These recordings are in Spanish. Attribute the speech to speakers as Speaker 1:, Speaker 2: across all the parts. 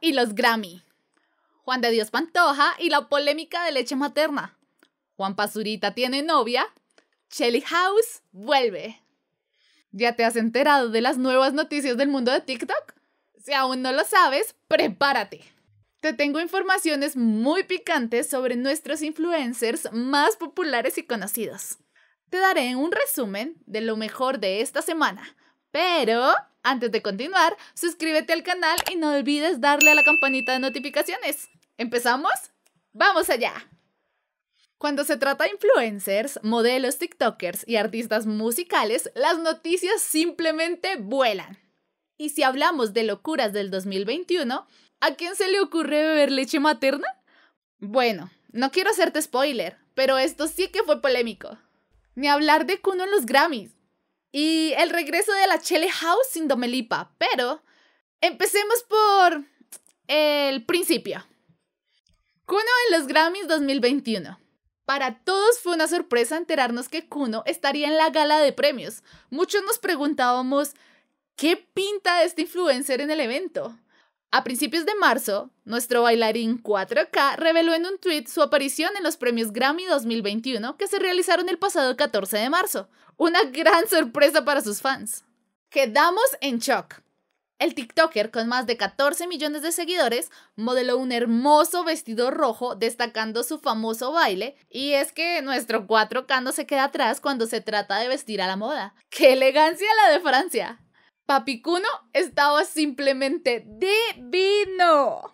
Speaker 1: y los Grammy. Juan de Dios Pantoja y la polémica de leche materna. Juan Pazurita tiene novia. Shelly House vuelve. ¿Ya te has enterado de las nuevas noticias del mundo de TikTok? Si aún no lo sabes, prepárate. Te tengo informaciones muy picantes sobre nuestros influencers más populares y conocidos. Te daré un resumen de lo mejor de esta semana, pero antes de continuar, suscríbete al canal y no olvides darle a la campanita de notificaciones. ¿Empezamos? ¡Vamos allá! Cuando se trata de influencers, modelos, TikTokers y artistas musicales, las noticias simplemente vuelan. Y si hablamos de locuras del 2021, ¿a quién se le ocurre beber leche materna? Bueno, no quiero hacerte spoiler, pero esto sí que fue polémico. Ni hablar de Kuno en los Grammys y el regreso de la Chele House sin Domelipa. Pero empecemos por el principio. Kuno en los Grammys 2021. Para todos fue una sorpresa enterarnos que Kuno estaría en la gala de premios. Muchos nos preguntábamos, ¿qué pinta este influencer en el evento? A principios de marzo, nuestro bailarín 4K reveló en un tweet su aparición en los premios Grammy 2021 que se realizaron el pasado 14 de marzo. Una gran sorpresa para sus fans. Quedamos en shock. El TikToker con más de 14 millones de seguidores modeló un hermoso vestido rojo destacando su famoso baile y es que nuestro 4K no se queda atrás cuando se trata de vestir a la moda. ¡Qué elegancia la de Francia! Kuno estaba simplemente divino.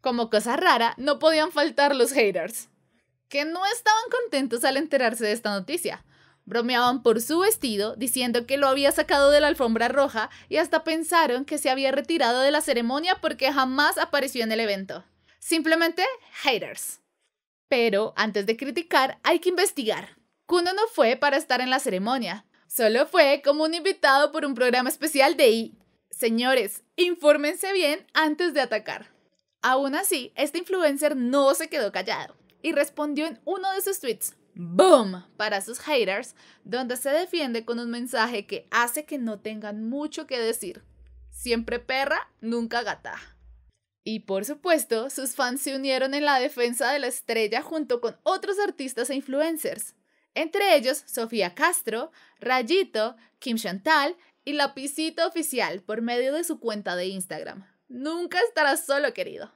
Speaker 1: Como cosa rara, no podían faltar los haters, que no estaban contentos al enterarse de esta noticia. Bromeaban por su vestido, diciendo que lo había sacado de la alfombra roja y hasta pensaron que se había retirado de la ceremonia porque jamás apareció en el evento. Simplemente haters. Pero antes de criticar, hay que investigar. Kuno no fue para estar en la ceremonia, Solo fue como un invitado por un programa especial de I. Señores, infórmense bien antes de atacar. Aún así, este influencer no se quedó callado y respondió en uno de sus tweets, boom, para sus haters, donde se defiende con un mensaje que hace que no tengan mucho que decir. Siempre perra, nunca gata. Y por supuesto, sus fans se unieron en la defensa de la estrella junto con otros artistas e influencers entre ellos Sofía Castro, Rayito, Kim Chantal y Lapicito Oficial por medio de su cuenta de Instagram. Nunca estarás solo, querido.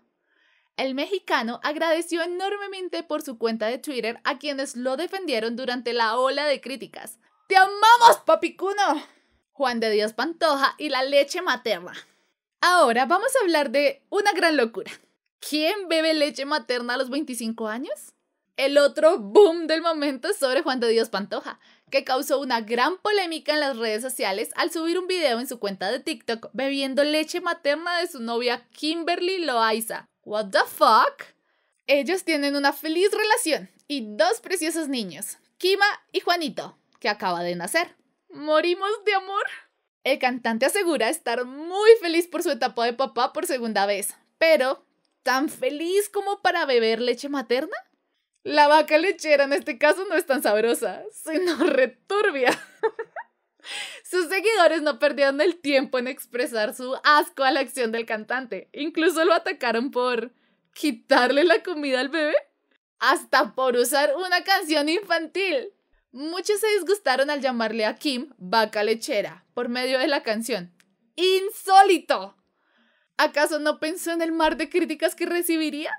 Speaker 1: El mexicano agradeció enormemente por su cuenta de Twitter a quienes lo defendieron durante la ola de críticas. ¡Te amamos, papicuno! Juan de Dios Pantoja y la leche materna. Ahora vamos a hablar de una gran locura. ¿Quién bebe leche materna a los 25 años? el otro boom del momento es sobre Juan de Dios Pantoja, que causó una gran polémica en las redes sociales al subir un video en su cuenta de TikTok bebiendo leche materna de su novia Kimberly Loaiza. What the fuck? Ellos tienen una feliz relación y dos preciosos niños, Kima y Juanito, que acaba de nacer. Morimos de amor. El cantante asegura estar muy feliz por su etapa de papá por segunda vez, pero ¿tan feliz como para beber leche materna? La vaca lechera en este caso no es tan sabrosa, sino returbia. Sus seguidores no perdieron el tiempo en expresar su asco a la acción del cantante. Incluso lo atacaron por quitarle la comida al bebé, hasta por usar una canción infantil. Muchos se disgustaron al llamarle a Kim vaca lechera por medio de la canción. ¡Insólito! ¿Acaso no pensó en el mar de críticas que recibiría?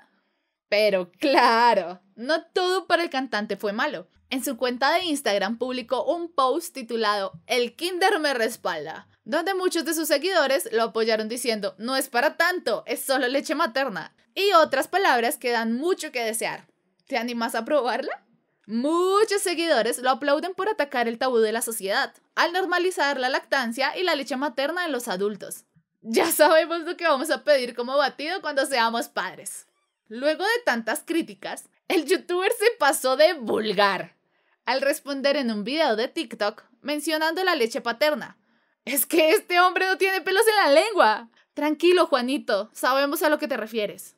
Speaker 1: Pero claro, no todo para el cantante fue malo. En su cuenta de Instagram publicó un post titulado El Kinder me respalda, donde muchos de sus seguidores lo apoyaron diciendo no es para tanto, es solo leche materna, y otras palabras que dan mucho que desear. ¿Te animas a probarla? Muchos seguidores lo aplauden por atacar el tabú de la sociedad, al normalizar la lactancia y la leche materna en los adultos. Ya sabemos lo que vamos a pedir como batido cuando seamos padres. Luego de tantas críticas, el youtuber se pasó de vulgar al responder en un video de TikTok mencionando la leche paterna. Es que este hombre no tiene pelos en la lengua. Tranquilo, Juanito, sabemos a lo que te refieres.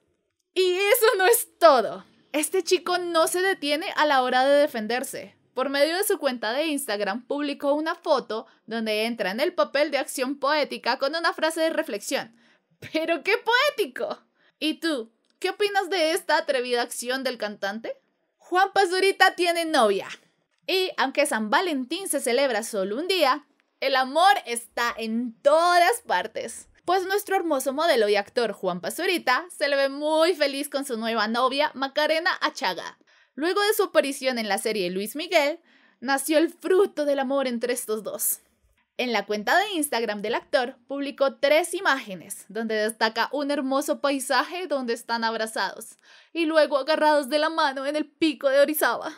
Speaker 1: Y eso no es todo. Este chico no se detiene a la hora de defenderse. Por medio de su cuenta de Instagram publicó una foto donde entra en el papel de acción poética con una frase de reflexión. Pero qué poético. ¿Y tú, ¿Qué opinas de esta atrevida acción del cantante? Juan Pazurita tiene novia. Y aunque San Valentín se celebra solo un día, el amor está en todas partes. Pues nuestro hermoso modelo y actor Juan Pazurita se le ve muy feliz con su nueva novia Macarena Achaga. Luego de su aparición en la serie Luis Miguel, nació el fruto del amor entre estos dos. En la cuenta de Instagram del actor publicó tres imágenes donde destaca un hermoso paisaje donde están abrazados y luego agarrados de la mano en el pico de Orizaba.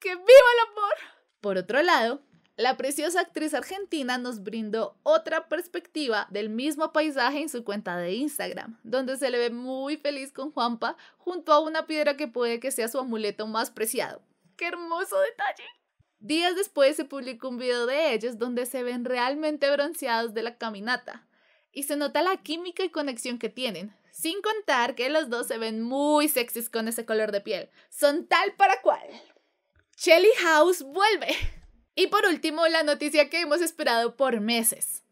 Speaker 1: ¡Que viva el amor! Por otro lado, la preciosa actriz argentina nos brindó otra perspectiva del mismo paisaje en su cuenta de Instagram, donde se le ve muy feliz con Juanpa junto a una piedra que puede que sea su amuleto más preciado. ¡Qué hermoso detalle! Días después se publicó un video de ellos donde se ven realmente bronceados de la caminata y se nota la química y conexión que tienen, sin contar que los dos se ven muy sexys con ese color de piel. Son tal para cual. Shelly House vuelve. Y por último, la noticia que hemos esperado por meses.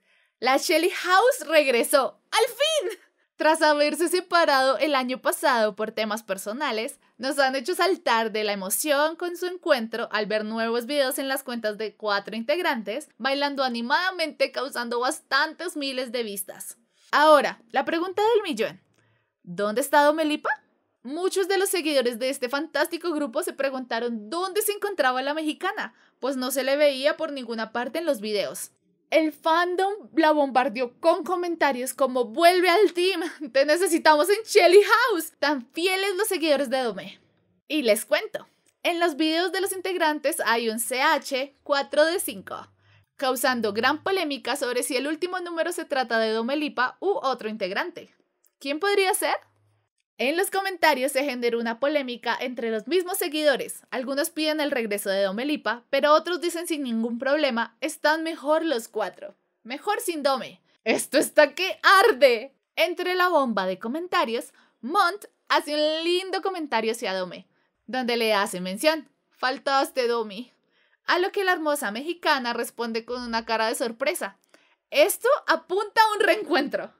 Speaker 1: La Shelly House regresó. ¡Al fin! Tras haberse separado el año pasado por temas personales, nos han hecho saltar de la emoción con su encuentro al ver nuevos videos en las cuentas de cuatro integrantes, bailando animadamente causando bastantes miles de vistas. Ahora, la pregunta del millón. ¿Dónde está Domelipa? Muchos de los seguidores de este fantástico grupo se preguntaron dónde se encontraba la mexicana, pues no se le veía por ninguna parte en los videos el fandom la bombardeó con comentarios como vuelve al team, te necesitamos en Shelly House, tan fieles los seguidores de Dome. Y les cuento, en los videos de los integrantes hay un CH 4 de 5, causando gran polémica sobre si el último número se trata de Dome Lipa u otro integrante. ¿Quién podría ser? En los comentarios se generó una polémica entre los mismos seguidores. Algunos piden el regreso de Dome Lipa, pero otros dicen sin ningún problema, están mejor los cuatro. Mejor sin Dome. Esto está que arde. Entre la bomba de comentarios, Mont hace un lindo comentario hacia Dome, donde le hace mención, faltaste Domi. A lo que la hermosa mexicana responde con una cara de sorpresa. Esto apunta a un reencuentro.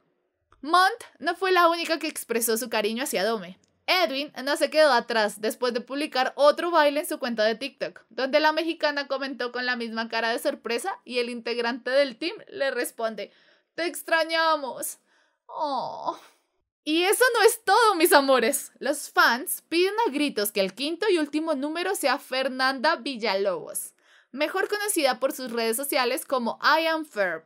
Speaker 1: Mont no fue la única que expresó su cariño hacia Dome. Edwin no se quedó atrás después de publicar otro baile en su cuenta de TikTok, donde la mexicana comentó con la misma cara de sorpresa y el integrante del team le responde, Te extrañamos. Oh. Y eso no es todo, mis amores. Los fans piden a gritos que el quinto y último número sea Fernanda Villalobos, mejor conocida por sus redes sociales como I Am Ferb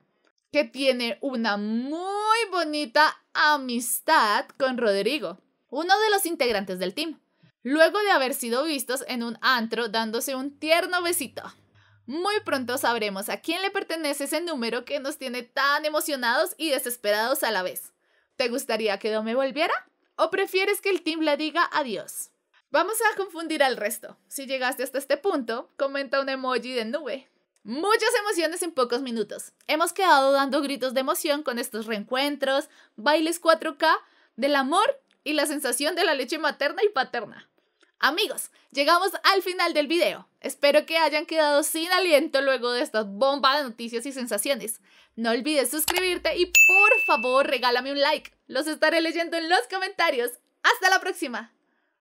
Speaker 1: que tiene una muy bonita amistad con Rodrigo, uno de los integrantes del team, luego de haber sido vistos en un antro dándose un tierno besito. Muy pronto sabremos a quién le pertenece ese número que nos tiene tan emocionados y desesperados a la vez. ¿Te gustaría que Dome volviera? ¿O prefieres que el team le diga adiós? Vamos a confundir al resto. Si llegaste hasta este punto, comenta un emoji de nube. Muchas emociones en pocos minutos. Hemos quedado dando gritos de emoción con estos reencuentros, bailes 4K, del amor y la sensación de la leche materna y paterna. Amigos, llegamos al final del video. Espero que hayan quedado sin aliento luego de esta bomba de noticias y sensaciones. No olvides suscribirte y por favor regálame un like. Los estaré leyendo en los comentarios. ¡Hasta la próxima!